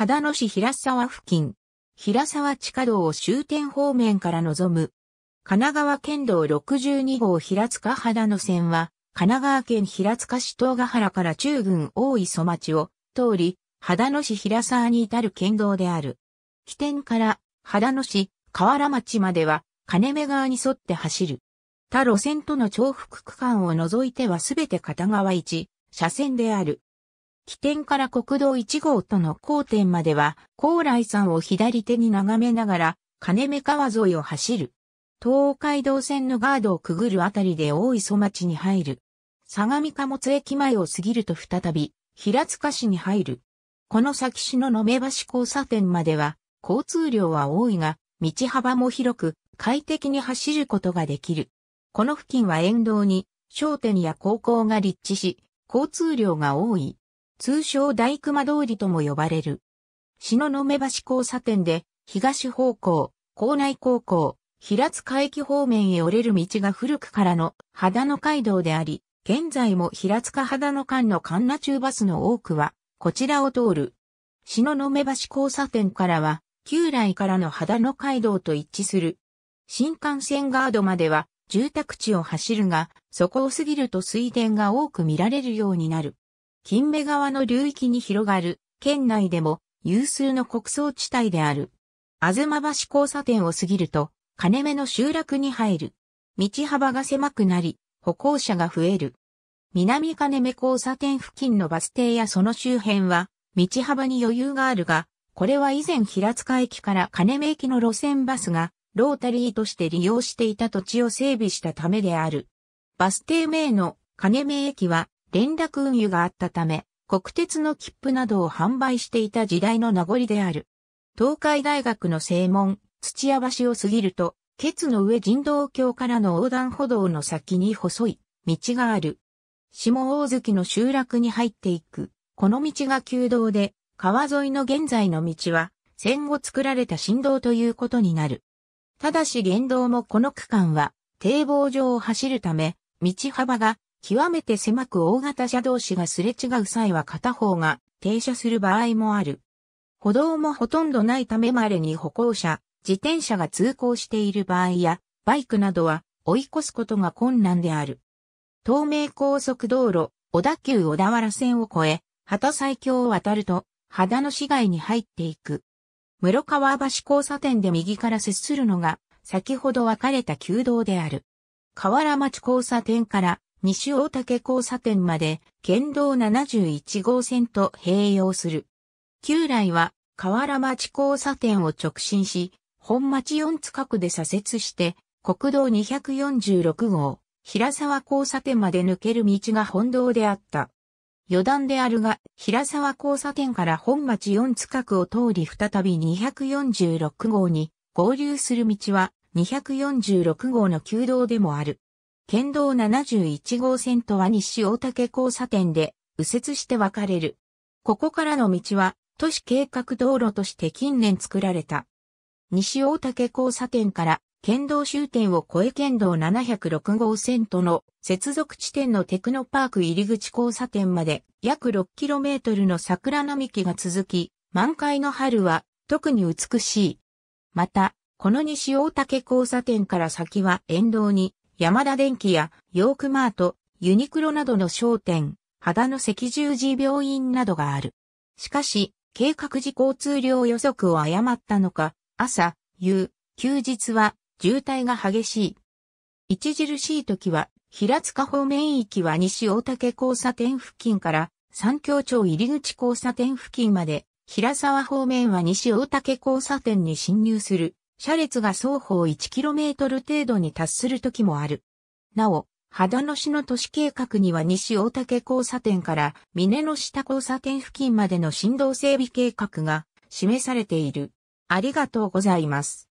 秦野市平沢付近、平沢地下道を終点方面から望む。神奈川県道62号平塚秦野線は、神奈川県平塚市東ヶ原から中郡大磯町を通り、秦野市平沢に至る県道である。起点から秦野市河原町までは金目川に沿って走る。他路線との重複区間を除いてはすべて片側1車線である。起点から国道1号との交点までは、高麗山を左手に眺めながら、金目川沿いを走る。東海道線のガードをくぐるあたりで大磯町に入る。相模貨物駅前を過ぎると再び、平塚市に入る。この先市の野目橋交差点までは、交通量は多いが、道幅も広く、快適に走ることができる。この付近は沿道に、商店や高校が立地し、交通量が多い。通称大熊通りとも呼ばれる。篠の目橋交差点で、東方向、校内高校、平塚駅方面へ折れる道が古くからの秦野街道であり、現在も平塚秦野間の神奈中バスの多くは、こちらを通る。篠の目橋交差点からは、旧来からの秦野街道と一致する。新幹線ガードまでは、住宅地を走るが、そこを過ぎると水田が多く見られるようになる。金目川の流域に広がる、県内でも有数の国葬地帯である。あずま橋交差点を過ぎると、金目の集落に入る。道幅が狭くなり、歩行者が増える。南金目交差点付近のバス停やその周辺は、道幅に余裕があるが、これは以前平塚駅から金目駅の路線バスが、ロータリーとして利用していた土地を整備したためである。バス停名の金目駅は、連絡運輸があったため、国鉄の切符などを販売していた時代の名残である。東海大学の正門、土屋橋を過ぎると、ケツの上人道橋からの横断歩道の先に細い道がある。下大月の集落に入っていく。この道が旧道で、川沿いの現在の道は、戦後作られた振動ということになる。ただし現動もこの区間は、堤防上を走るため、道幅が極めて狭く大型車同士がすれ違う際は片方が停車する場合もある。歩道もほとんどないため稀に歩行者、自転車が通行している場合や、バイクなどは追い越すことが困難である。東名高速道路、小田急小田原線を越え、旗西京を渡ると、秦野市街に入っていく。室川橋交差点で右から接するのが、先ほど分かれた旧道である。河原町交差点から西大竹交差点まで県道71号線と併用する。旧来は河原町交差点を直進し、本町4近くで左折して、国道246号、平沢交差点まで抜ける道が本道であった。余談であるが、平沢交差点から本町4近くを通り再び246号に合流する道は246号の旧道でもある。県道71号線とは西大竹交差点で右折して分かれる。ここからの道は都市計画道路として近年作られた。西大竹交差点から県道終点を越え県道706号線との接続地点のテクノパーク入口交差点まで約 6km の桜並木が続き、満開の春は特に美しい。また、この西大竹交差点から先は沿道に山田電機やヨークマート、ユニクロなどの商店、肌の赤十字病院などがある。しかし、計画時交通量予測を誤ったのか、朝、夕、休日は渋滞が激しい。著しい時は、平塚方面域は西大竹交差点付近から三峡町入口交差点付近まで、平沢方面は西大竹交差点に進入する。車列が双方 1km 程度に達する時もある。なお、秦野市の都市計画には西大竹交差点から峰の下交差点付近までの振動整備計画が示されている。ありがとうございます。